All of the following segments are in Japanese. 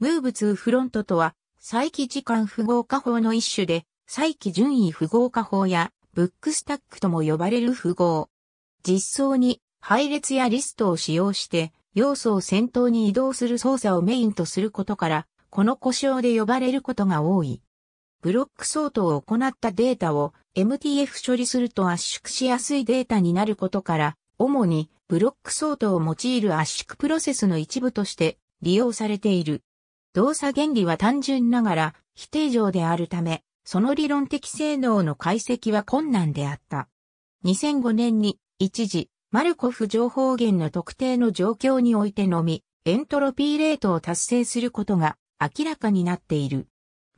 ムーブツーフロントとは、再起時間符号化法の一種で、再起順位符号化法や、ブックスタックとも呼ばれる符号。実装に、配列やリストを使用して、要素を先頭に移動する操作をメインとすることから、この故障で呼ばれることが多い。ブロック相当を行ったデータを MTF 処理すると圧縮しやすいデータになることから、主にブロック相当を用いる圧縮プロセスの一部として利用されている。動作原理は単純ながら非定常であるため、その理論的性能の解析は困難であった。2005年に一時、マルコフ情報源の特定の状況においてのみ、エントロピーレートを達成することが明らかになっている。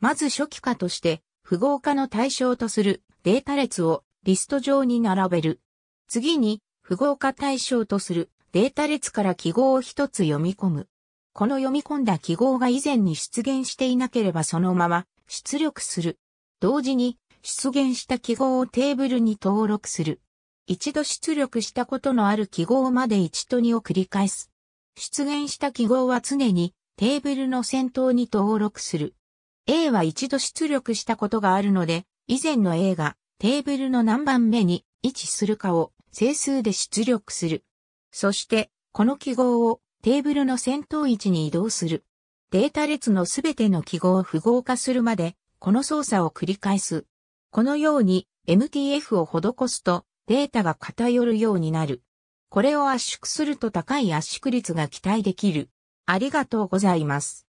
まず初期化として、符号化の対象とするデータ列をリスト上に並べる。次に、符号化対象とするデータ列から記号を一つ読み込む。この読み込んだ記号が以前に出現していなければそのまま出力する。同時に出現した記号をテーブルに登録する。一度出力したことのある記号まで1と2を繰り返す。出現した記号は常にテーブルの先頭に登録する。A は一度出力したことがあるので、以前の A がテーブルの何番目に位置するかを整数で出力する。そして、この記号をテーブルの先頭位置に移動する。データ列のすべての記号を符号化するまで、この操作を繰り返す。このように MTF を施すとデータが偏るようになる。これを圧縮すると高い圧縮率が期待できる。ありがとうございます。